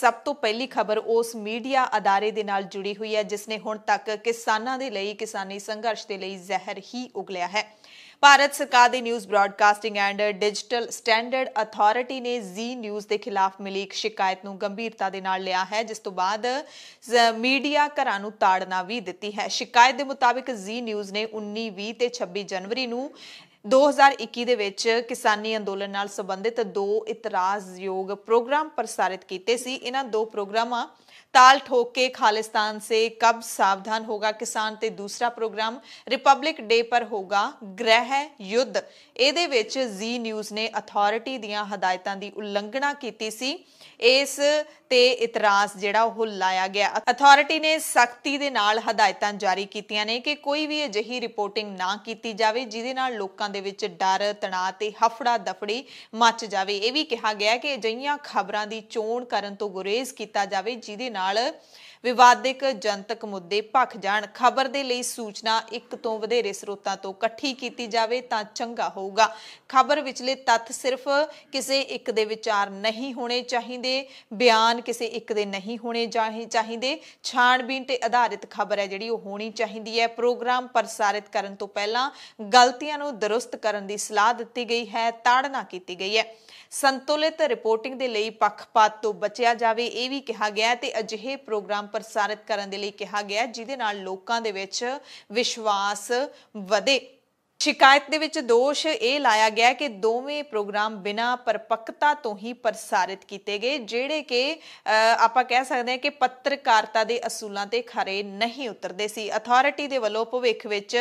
ਸਭ ਤੋਂ ਪਹਿਲੀ ਖਬਰ ਉਸ ਮੀਡੀਆ ਅਦਾਰੇ ਦੇ ਨਾਲ ਜੁੜੀ ਹੋਈ ਹੈ ਜਿਸ ਨੇ ਹੁਣ ਤੱਕ ਕਿਸਾਨਾਂ ਦੇ ਲਈ ਕਿਸਾਨੀ ਸੰਘਰਸ਼ ਦੇ ਲਈ ਜ਼ਹਿਰ ਹੀ ਉਗਲਿਆ ਹੈ ਭਾਰਤ ਸਰਕਾਰ ਦੀ news broadcasting and digital standard authority ਨੇ ਜ਼ੀ ਨਿਊਜ਼ ਦੇ ਖਿਲਾਫ ਮਿਲੀ ਇੱਕ ਸ਼ਿਕਾਇਤ ਨੂੰ ਗੰਭੀਰਤਾ ਦੇ ਨਾਲ ਲਿਆ ਹੈ ਜਿਸ ਤੋਂ ਬਾਅਦ ਮੀਡੀਆ ਘਰਾਂ ਨੂੰ ਤਾੜਨਾ ਵੀ ਦਿੱਤੀ ਹੈ ਸ਼ਿਕਾਇਤ ਦੇ ਮੁਤਾਬਿਕ ਜ਼ੀ ਨਿਊਜ਼ ਨੇ 19 20 ਤੇ 26 ਜਨਵਰੀ ਨੂੰ 2021 ਦੇ ਵਿੱਚ ਕਿਸਾਨੀ ਅੰਦੋਲਨ ਨਾਲ ਸੰਬੰਧਿਤ ਦੋ ਇਤਰਾਜ਼ਯੋਗ ਪ੍ਰੋਗਰਾਮ ਪ੍ਰਸਾਰਿਤ ਕੀਤੇ ਸੀ ਇਹਨਾਂ ਦੋ ਪ੍ਰੋਗਰਾਮਾਂ ਤਾਲ ਠੋਕ ਕੇ ਖਾਲਿਸਤਾਨ ਸੇ ਕਬ ਸਾਵਧਾਨ ਹੋਗਾ ਕਿਸਾਨ ਤੇ ਦੂਸਰਾ ਪ੍ਰੋਗਰਾਮ ਰਿਪਬਲਿਕ ਡੇ ਪਰ ਹੋਗਾ ਗ੍ਰਹਿ ਯੁੱਧ ਇਹਦੇ ਵਿੱਚ ਜ਼ੀ ਨਿਊਜ਼ ਨੇ ਅਥਾਰਟੀ ਦੀਆਂ ਹਦਾਇਤਾਂ ਦੀ ਉਲੰਘਣਾ ਕੀਤੀ ਸੀ ਇਸ ਤੇ ਇਤਰਾਜ਼ ਜਿਹੜਾ ਉਹ ਲਾਇਆ ਗਿਆ ਅਥਾਰਟੀ ਨੇ ਸਖਤੀ ਦੇ ਨਾਲ ਹਦਾਇਤਾਂ ਜਾਰੀ ਕੀਤੀਆਂ ਨੇ ਕਿ ਕੋਈ ਵੀ ਅਜਿਹੀ ਰਿਪੋਰਟਿੰਗ ਨਾ ਕੀਤੀ ਜਾਵੇ ਜਿਹਦੇ ਨਾਲ ਲੋਕਾਂ ਦੇ ਵਿੱਚ ਡਰ ਤਣਾਅ ਤੇ ਹਫੜਾ ਦਫੜੀ ਮੱਚ ਜਾਵੇ ਇਹ ਵੀ ਕਿਹਾ ਗਿਆ ਕਿ ਅਜਿਹੀਆਂ ਖਬਰਾਂ ਦੀ ਚੋਣ ਕਰਨ ਤੋਂ ਗੁਰੇਜ਼ ਕੀਤਾ ਜਾਵੇ ਜਿਹਦੇ நாள் ਵਿਵਾਦਿਕ ਜਨਤਕ ਮੁੱਦੇ ਭਖ ਜਾਣ ਖਬਰ ਦੇ ਲਈ ਸੂਚਨਾ ਇੱਕ ਤੋਂ ਵਧੇਰੇ ਸਰੋਤਾਂ ਤੋਂ ਇਕੱਠੀ ਕੀਤੀ ਜਾਵੇ ਤਾਂ ਚੰਗਾ ਹੋਊਗਾ ਖਬਰ ਵਿਚਲੇ ਤੱਥ ਸਿਰਫ ਕਿਸੇ ਇੱਕ ਦੇ ਵਿਚਾਰ ਨਹੀਂ ਹੋਣੇ ਚਾਹੀਦੇ ਬਿਆਨ ਕਿਸੇ ਇੱਕ ਦੇ ਨਹੀਂ ਹੋਣੇ ਚਾਹੀਦੇ ਛਾਣਬੀਨ ਤੇ ਆਧਾਰਿਤ ਖਬਰ ਹੈ ਜਿਹੜੀ ਉਹ ਹੋਣੀ ਚਾਹੀਦੀ ਹੈ ਪ੍ਰੋਗਰਾਮ ਪ੍ਰਸਾਰਿਤ ਕਰਨ ਤੋਂ ਪਹਿਲਾਂ ਗਲਤੀਆਂ ਨੂੰ ਦਰੁਸਤ ਕਰਨ ਦੀ ਸਲਾਹ ਦਿੱਤੀ ਗਈ ਹੈ ਤਾੜਨਾ ਕੀਤੀ ਗਈ ਹੈ ਸੰਤੁਲਿਤ ਰਿਪੋਰਟਿੰਗ ਦੇ ਲਈ ਪੱਖਪਾਤ ਤੋਂ ਬਚਿਆ ਜਾਵੇ ਇਹ ਵੀ ਕਿਹਾ ਗਿਆ ਤੇ ਅਜਿਹੇ ਪ੍ਰੋਗਰਾਮ ਪ੍ਰਸਾਰਿਤ ਕਰਨ ਦੇ ਲਈ ਕਿਹਾ ਗਿਆ ਜਿਹਦੇ ਨਾਲ ਲੋਕਾਂ ਦੇ ਵਿੱਚ ਵਿਸ਼ਵਾਸ ਵਧੇ ਸ਼ਿਕਾਇਤ ਦੇ ਵਿੱਚ ਦੋਸ਼ ਇਹ ਲਾਇਆ ਗਿਆ ਕਿ ਦੋਵੇਂ ਪ੍ਰੋਗਰਾਮ ਬਿਨਾਂ ਪਰਪੱਕਤਾ ਤੋਂ ਹੀ ਪ੍ਰਸਾਰਿਤ ਕੀਤੇ ਗਏ ਜਿਹੜੇ ਕਿ ਆਪਾਂ ਕਹਿ ਸਕਦੇ ਹਾਂ ਕਿ ਪੱਤਰਕਾਰਤਾ ਦੇ ਅਸੂਲਾਂ ਤੇ ਖਰੇ ਨਹੀਂ ਉਤਰਦੇ ਸੀ ਅਥਾਰਟੀ ਦੇ ਵੱਲੋਂ ਭਵਿੱਖ ਵਿੱਚ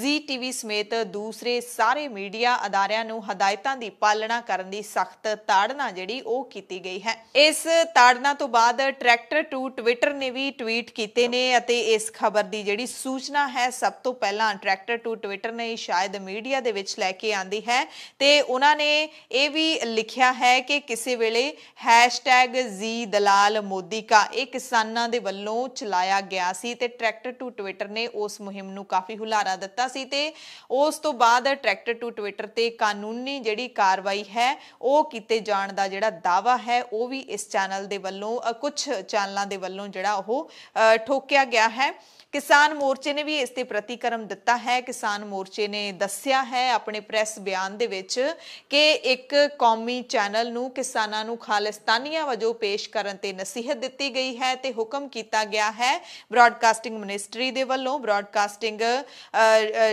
ਜ਼ੀ ਟੀਵੀ ਸਮੇਤ ਦੂਸਰੇ ਸਾਰੇ ਮੀਡੀਆ ਅਦਾਰਿਆਂ ਨੂੰ ਹਦਾਇਤਾਂ ਦੀ ਪਾਲਣਾ ਕਰਨ ਦੀ ਸਖਤ ਤਾੜਨਾ ਜਿਹੜੀ ਉਹ ਕੀਤੀ ਗਈ ਹੈ ਇਸ ਤਾੜਨਾ ਤੋਂ ਬਾਅਦ ਟਰੈਕਟਰ ਟੂ ਟਵਿੱਟਰ ਨੇ ਵੀ ਟਵੀਟ ਕੀਤੇ ਨੇ ਅਤੇ ਇਸ ਖਬਰ ਦੀ ਜਿਹੜੀ ਸੂਚਨਾ ਹੈ ਸਭ ਤੋਂ ਪਹਿਲਾਂ ਟਰੈਕਟਰ ਟੂ ਟਵਿੱਟਰ ਨੇ ਸ਼ਾਇਦ ਮੀਡੀਆ ਦੇ ਵਿੱਚ ਲੈ ਕੇ ਆਂਦੀ ਹੈ ਤੇ ਉਹਨਾਂ ਨੇ ਇਹ ਵੀ ਲਿਖਿਆ ਹੈ ਕਿ ਕਿਸੇ ਵੇਲੇ #ਜ਼ੀ ਦਲਾਲ ਕਾ ਇਹ ਕਿਸਾਨਾਂ ਦੇ ਵੱਲੋਂ ਚਲਾਇਆ ਗਿਆ ਸੀ ਤੇ ਟਰੈਕਟਰ ਟੂ ਟਵਿੱਟਰ ਨੇ ਉਸ ਮੁਹਿੰਮ ਨੂੰ ਕਾਫੀ ਹੁਲਾਰਾ ਦਿੱਤਾ ਸੀ ਤੇ ਉਸ ਤੋਂ ਬਾਅਦ ਟਰੈਕਟਰ ਟੂ ਟਵਿੱਟਰ ਤੇ ਕਾਨੂੰਨੀ ਜਿਹੜੀ ਕਾਰਵਾਈ ਹੈ ਉਹ ਕੀਤੇ ਜਾਣ ਦਾ ਜਿਹੜਾ ਦਾਵਾ ਹੈ ਉਹ ਵੀ ਇਸ ਚੈਨਲ ਦੇ ਵੱਲੋਂ ਕੁਝ ਚੈਨਲਾਂ ਦੇ ਵੱਲੋਂ ਜਿਹੜਾ ਉਹ ਠੋਕਿਆ ਗਿਆ ਹੈ ਕਿਸਾਨ ਮੋਰਚੇ ਨੇ ਵੀ ਇਸ ਤੇ ਪ੍ਰਤੀਕਰਮ ਦਿੱਤਾ ਹੈ ਕਿਸਾਨ ਮੋਰਚੇ ਨੇ ਦੱਸਿਆ ਹੈ ਆਪਣੇ ਪ੍ਰੈਸ ਬਿਆਨ ਦੇ ਵਿੱਚ ਕਿ ਇੱਕ ਕੌਮੀ ਚੈਨਲ ਨੂੰ ਕਿਸਾਨਾਂ ਨੂੰ ਖਾਲਿਸਤਾਨੀਆਂ ਵਜੋਂ ਪੇਸ਼ ਕਰਨ ਤੇ ਨਸੀਹਤ ਦਿੱਤੀ ਗਈ ਹੈ ਤੇ ਹੁਕਮ ਕੀਤਾ ਗਿਆ ਹੈ ਬ੍ਰਾਡਕਾਸਟਿੰਗ ਮਿਨਿਸਟਰੀ ਦੇ ਵੱਲੋਂ ਬ੍ਰਾਡਕਾਸਟਿੰਗ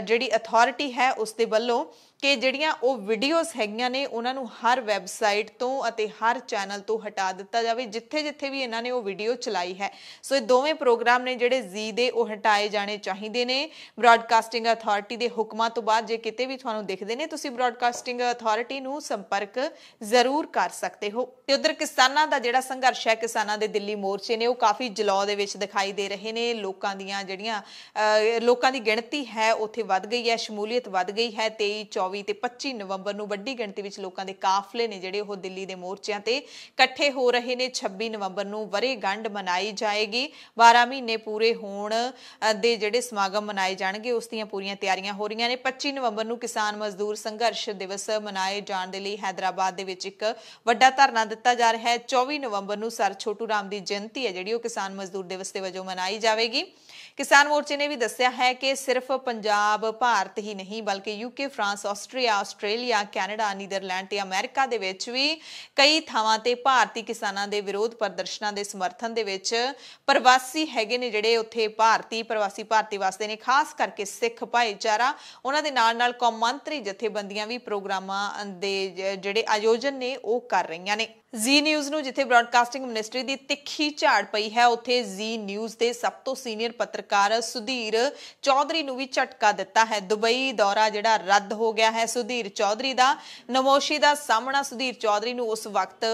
ਜਿਹੜੀ ਅਥਾਰਟੀ ਹੈ ਉਸ ਦੇ ਵੱਲੋਂ ਕਿ ਜਿਹੜੀਆਂ ਉਹ ਵੀਡੀਓਜ਼ ਹੈਗੀਆਂ ਨੇ ਉਹਨਾਂ ਨੂੰ ਹਰ ਵੈਬਸਾਈਟ ਤੋਂ ਅਤੇ ਹਰ ਚੈਨਲ ਤੋਂ ਹਟਾ ਦਿੱਤਾ ਜਾਵੇ ਜਿੱਥੇ-ਜਿੱਥੇ ਵੀ ਇਹਨਾਂ ਨੇ ਉਹ ਵੀਡੀਓ ਚਲਾਈ ਹੈ ਸੋ ਇਹ ਦੋਵੇਂ ਪ੍ਰੋਗਰਾਮ ਨੇ ਜਿਹੜੇ ਜ਼ੀ ਦੇ ਉਹ ਹਟਾਏ ਜਾਣੇ ਚਾਹੀਦੇ ਨੇ ਬ੍ਰਾਡਕਾਸਟਿੰਗ ਅਥਾਰਟੀ ਦੇ ਹੁਕਮਾਂ ਤੋਂ ਬਾਅਦ ਜੇ ਕਿਤੇ ਵੀ ਤੁਹਾਨੂੰ ਦਿਖਦੇ ਨੇ ਤੁਸੀਂ ਬ੍ਰਾਡਕਾਸਟਿੰਗ ਅਥਾਰਟੀ ਨੂੰ ਸੰਪਰਕ ਜ਼ਰੂਰ ਕਰ ਸਕਦੇ ਹੋ ਤੇ ਉਧਰ ਕਿਸਾਨਾਂ ਦਾ ਜਿਹੜਾ ਸੰਘਰਸ਼ ਹੈ ਕਿਸਾਨਾਂ ਦੇ ਦਿੱਲੀ ਮੋਰਚੇ ਨੇ ਉਹ ਕਾਫੀ ਜਲੌ ਦੇ ਵਿੱਚ ਦਿਖਾਈ ਦੇ ਰਹੇ ਨੇ ਲੋਕਾਂ ਦੀਆਂ ਜਿਹੜੀਆਂ ਲੋਕਾਂ ਦੀ ਗਿਣਤੀ ਹੈ ਉੱਥੇ ਵੱਧ ਗਈ ਹੈ ਸ਼ਮੂਲੀਅਤ ਵੱਧ ਗਈ ਹੈ 23 24 24 ਤੇ 25 ਨਵੰਬਰ ਨੂੰ ਵੱਡੀ ਗਿਣਤੀ ਵਿੱਚ ਲੋਕਾਂ ਦੇ ਕਾਫਲੇ ਨੇ ਜਿਹੜੇ ਉਹ ਦਿੱਲੀ ਦੇ ਮੋਰਚਿਆਂ ਤੇ ਇਕੱਠੇ ਹੋ ਰਹੇ ਨੇ 26 ਨਵੰਬਰ ਨੂੰ ਵਰੇ ਗੰਡ ਮਨਾਈ ਜਾਏਗੀ 12 ਮਹੀਨੇ ਪੂਰੇ ਹੋਣ ਦੇ ਜਿਹੜੇ ਸਮਾਗਮ ਮਨਾਏ ਜਾਣਗੇ ਉਸ ਦੀਆਂ ਪੂਰੀਆਂ ਤਿਆਰੀਆਂ ਹੋ ਰਹੀਆਂ ਨੇ 25 ਨਵੰਬਰ ਨੂੰ ਕਿਸਾਨ ਮਜ਼ਦੂਰ ਸੰਘਰਸ਼ ਦਿਵਸ ਮਨਾਏ ਜਾਣ ਦੇ ਲਈ ਹైదరాబాద్ ਦੇ ਵਿੱਚ ਇੱਕ ਵੱਡਾ ਧਰਨਾ ਦਿੱਤਾ ਜਾ ਰਿਹਾ ਹੈ 24 ਨਵੰਬਰ ਨੂੰ ਸਰ ਛੋਟੂ ਰਾਮ ਦੀ ਜਯੰਤੀ ਹੈ ਜਿਹੜੀ ਉਹ ਕਿਸਾਨ ਮਜ਼ਦੂਰ ਦਿਵਸ ਦੇ ਵਜੋਂ ਮਨਾਈ ਜਾਵੇਗੀ ਕਿਸਾਨ ਮੋਰਚੇ ਨੇ ਵੀ ਦੱਸਿਆ ਹੈ ਕਿ ਸਿਰਫ ਪੰਜਾਬ ਭਾਰਤ ਹੀ ਨਹੀਂ ਬਲਕਿ UK France Austria Australia Canada Netherland ਤੇ ਅਮਰੀਕਾ ਦੇ ਵਿੱਚ ਵੀ ਕਈ ਥਾਵਾਂ ਤੇ ਭਾਰਤੀ ਕਿਸਾਨਾਂ ਦੇ ਵਿਰੋਧ ਪ੍ਰਦਰਸ਼ਨਾਂ ਦੇ ਸਮਰਥਨ ਦੇ ਵਿੱਚ ਪ੍ਰਵਾਸੀ ਹੈਗੇ ਨੇ ਜਿਹੜੇ ਉੱਥੇ ਭਾਰਤੀ ਪ੍ਰਵਾਸੀ ਭਾਰਤੀ ਵਾਸਤੇ ਨੇ ਖਾਸ ਕਰਕੇ ਸਿੱਖ ਭਾਈਚਾਰਾ ਉਹਨਾਂ ਦੇ ਨਾਲ ਨਾਲ ਕੌਮਾਂਤਰੀ ਜਥੇਬੰਦੀਆਂ ਵੀ ਪ੍ਰੋਗਰਾਮਾਂ ਦੇ ਜਿਹੜੇ ਆਯੋਜਨ ਨੇ ਉਹ ਕਰ ਰਹੀਆਂ ਨੇ ਜ਼ੀ ਨਿਊਜ਼ ਨੂੰ ਜਿੱਥੇ ਬ੍ਰਾਡਕਾਸਟਿੰਗ ਮਿਨਿਸਟਰੀ ਦੀ ਤਿੱਖੀ ਝਾੜ ਪਈ ਹੈ ਉੱਥੇ ਜ਼ੀ ਨਿਊਜ਼ ਦੇ ਸਭ ਤੋਂ ਸੀਨੀਅਰ ਪੱਤਰਕਾਰ ਸੁਧੀਰ ਚੌਧਰੀ ਨੂੰ ਵੀ ਝਟਕਾ ਦਿੱਤਾ ਹੈ ਦੁਬਈ ਦੌਰਾ ਜਿਹੜਾ ਰੱਦ ਹੋ ਗਿਆ ਹੈ ਸੁਧੀਰ ਚੌਧਰੀ ਦਾ ਨਮੋਸ਼ੀ ਦਾ ਸਾਹਮਣਾ ਸੁਧੀਰ ਚੌਧਰੀ ਨੂੰ ਉਸ ਵਕਤ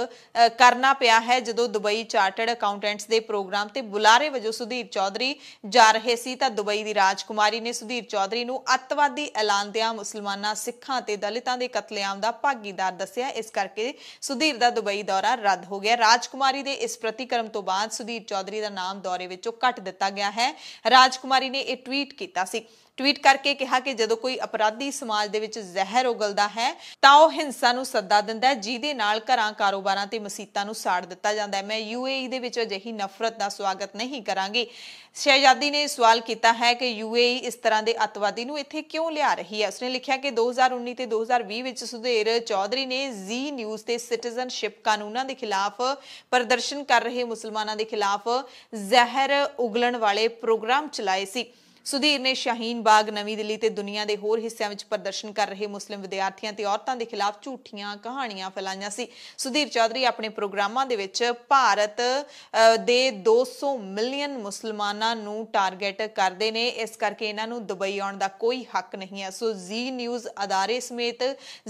ਕਰਨਾ ਪਿਆ ਹੈ ਜਦੋਂ ਦੁਬਈ ਚਾਰਟਰਡ ਅਕਾਊਂਟੈਂਟਸ ਦੇ ਪ੍ਰੋਗਰਾਮ ਤੇ ਬੁਲਾਰੇ ਵਜੋਂ ਸੁਧੀਰ ਚੌਧਰੀ ਜਾ ਰਹੇ ਸੀ ਤਾਂ ਦੁਬਈ ਦੀ ਰਾਜਕੁਮਾਰੀ ਨੇ ਸੁਧੀਰ ਚੌਧਰੀ ਨੂੰ ਅੱਤਵਾਦੀ ਐਲਾਨਦਿਆਂ ਮੁਸਲਮਾਨਾਂ ਸਿੱਖਾਂ ਤੇ ਦਲਿਤਾਂ ਦੇ ਕਤਲੇਆਮ ਦਾ ਭਾਗੀਦਾਰ ਦੱਸਿਆ ਇਸ ਕਰਕੇ ਸੁਧੀਰ ਦਾ ਦੁਬਈ ਦੌਰਾ ਰੱਦ ਹੋ ਗਿਆ ਰਾਜਕੁਮਾਰੀ ਦੇ ਇਸ ਪ੍ਰਤੀਕਰਮ ਤੋਂ ਬਾਅਦ ਸੁਧੀਰ ਚੌਧਰੀ ਦਾ ਨਾਮ ਦੌਰੇ ਵਿੱਚੋਂ ਕੱਟ ਦਿੱਤਾ ਗਿਆ ਹੈ ਰਾਜਕੁਮਾਰੀ ਨੇ ਇਹ ਟਵੀਟ ਕੀਤਾ ਸੀ ਟਵੀਟ ਕਰਕੇ ਕਿਹਾ ਕਿ ਜਦੋਂ ਕੋਈ ਅਪਰਾਧੀ ਸਮਾਜ ਦੇ ਵਿੱਚ ਜ਼ਹਿਰ ਉਗਲਦਾ ਹੈ ਤਾਂ ਉਹ ਹਿੰਸਾ ਨੂੰ ਸੱਦਾ ਦਿੰਦਾ ਹੈ ਜਿਹਦੇ ਨਾਲ ਘਰਾਂ ਕਾਰੋਬਾਰਾਂ ਤੇ ਮਸੀਤਾਂ ਨੂੰ ਸਾੜ ਦਿੱਤਾ ਜਾਂਦਾ ਹੈ ਮੈਂ ਯੂਏਈ ਦੇ ਵਿੱਚ ਅਜਿਹੀ ਨਫ਼ਰਤ ਦਾ ਸਵਾਗਤ ਨਹੀਂ ਕਰਾਂਗੀ ਸ਼ਹਿਜ਼ਾਦੀ ਨੇ ਸਵਾਲ ਕੀਤਾ ਹੈ ਕਿ ਯੂਏਈ ਇਸ ਤਰ੍ਹਾਂ ਦੇ ਅਤਵਾਦੀ ਨੂੰ ਇੱਥੇ ਕਿਉਂ ਲਿਆ ਰਹੀ ਹੈ ਉਸਨੇ ਲਿਖਿਆ ਕਿ 2019 ਤੇ 2020 ਵਿੱਚ ਸੁਧੀਰ ਚੌਧਰੀ ਨੇ ਜ਼ੀ ਨਿਊਜ਼ ਤੇ ਸਿਟੀਜ਼ਨਸ਼ਿਪ ਕਾਨੂੰਨਾਂ ਦੇ ਖਿਲਾਫ ਪ੍ਰਦਰਸ਼ਨ ਕਰ ਰਹੇ ਮੁਸਲਮਾਨਾਂ ਦੇ ਖਿਲਾਫ ਜ਼ਹਿਰ ਉਗਲਣ ਵਾਲੇ ਪ੍ਰੋਗਰਾਮ ਚਲਾਏ ਸੀ ਸੁਧੀਰ ਨੇ ਸ਼ਾਹੀਨ ਬਾਗ ਨਵੀਂ ਦਿੱਲੀ ਤੇ ਦੁਨੀਆ ਦੇ ਹੋਰ ਹਿੱਸਿਆਂ ਵਿੱਚ ਪ੍ਰਦਰਸ਼ਨ ਕਰ ਰਹੇ ਮੁਸਲਿਮ ਵਿਦਿਆਰਥੀਆਂ ਤੇ ਔਰਤਾਂ ਦੇ ਖਿਲਾਫ ਝੂਠੀਆਂ ਕਹਾਣੀਆਂ ਫੈਲਾਈਆਂ ਸੀ ਸੁਧੀਰ ਚੌਧਰੀ ਆਪਣੇ ਪ੍ਰੋਗਰਾਮਾਂ ਦੇ ਵਿੱਚ ਭਾਰਤ ਦੇ 200 ਮਿਲੀਅਨ ਮੁਸਲਮਾਨਾਂ ਨੂੰ ਟਾਰਗੇਟ ਕਰਦੇ ਨੇ ਇਸ ਕਰਕੇ ਇਹਨਾਂ ਨੂੰ ਦੁਬਈ ਆਉਣ ਦਾ ਕੋਈ ਹੱਕ ਨਹੀਂ ਹੈ ਸੋ ਜ਼ੀ ਨਿਊਜ਼ ਅਦਾਰੇ ਸਮੇਤ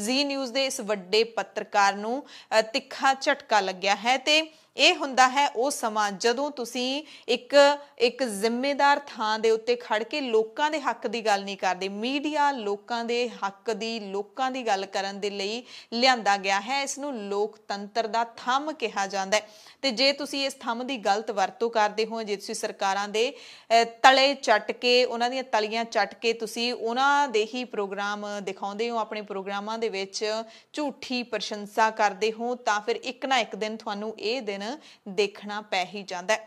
ਜ਼ੀ ਨਿਊਜ਼ ਦੇ ਇਸ ਵੱਡੇ ਪੱਤਰਕਾਰ ਨੂੰ ਤਿੱਖਾ ਝਟਕਾ ਲੱਗਿਆ ਹੈ ਤੇ ਇਹ ਹੁੰਦਾ ਹੈ ਉਹ ਸਮਾਂ ਜਦੋਂ ਤੁਸੀਂ ਇੱਕ ਇੱਕ ਜ਼ਿੰਮੇਦਾਰ ਥਾਂ ਦੇ ਉੱਤੇ ਖੜ ਕੇ ਲੋਕਾਂ ਦੇ ਹੱਕ ਦੀ ਗੱਲ ਨਹੀਂ ਕਰਦੇ ਮੀਡੀਆ ਲੋਕਾਂ ਦੇ ਹੱਕ ਦੀ ਲੋਕਾਂ ਦੀ ਗੱਲ ਕਰਨ ਦੇ ਲਈ ਲਿਆਂਦਾ ਗਿਆ ਹੈ ਇਸ ਨੂੰ ਲੋਕਤੰਤਰ ਦਾ ਥੰਮ ਕਿਹਾ ਜਾਂਦਾ ਹੈ ਤੇ ਜੇ ਤੁਸੀਂ ਇਸ ਥੰਮ ਦੀ ਗਲਤ ਵਰਤੋਂ ਕਰਦੇ ਹੋ ਜੇ ਤੁਸੀਂ ਸਰਕਾਰਾਂ ਦੇ ਤਲੇ ਚਟ ਕੇ ਉਹਨਾਂ ਦੀਆਂ ਤਲੀਆਂ ਚਟ ਕੇ ਤੁਸੀਂ ਉਹਨਾਂ ਦੇ ਹੀ ਪ੍ਰੋਗਰਾਮ ਦਿਖਾਉਂਦੇ ਹੋ ਆਪਣੇ ਪ੍ਰੋਗਰਾਮਾਂ ਦੇ ਵਿੱਚ ਝੂਠੀ ਪ੍ਰਸ਼ੰਸਾ ਕਰਦੇ ਹੋ ਤਾਂ ਫਿਰ ਇੱਕ ਨਾ ਇੱਕ ਦਿਨ ਤੁਹਾਨੂੰ ਇਹ ਦਿਨ ਦੇਖਣਾ ਪੈ ਹੀ ਜਾਂਦਾ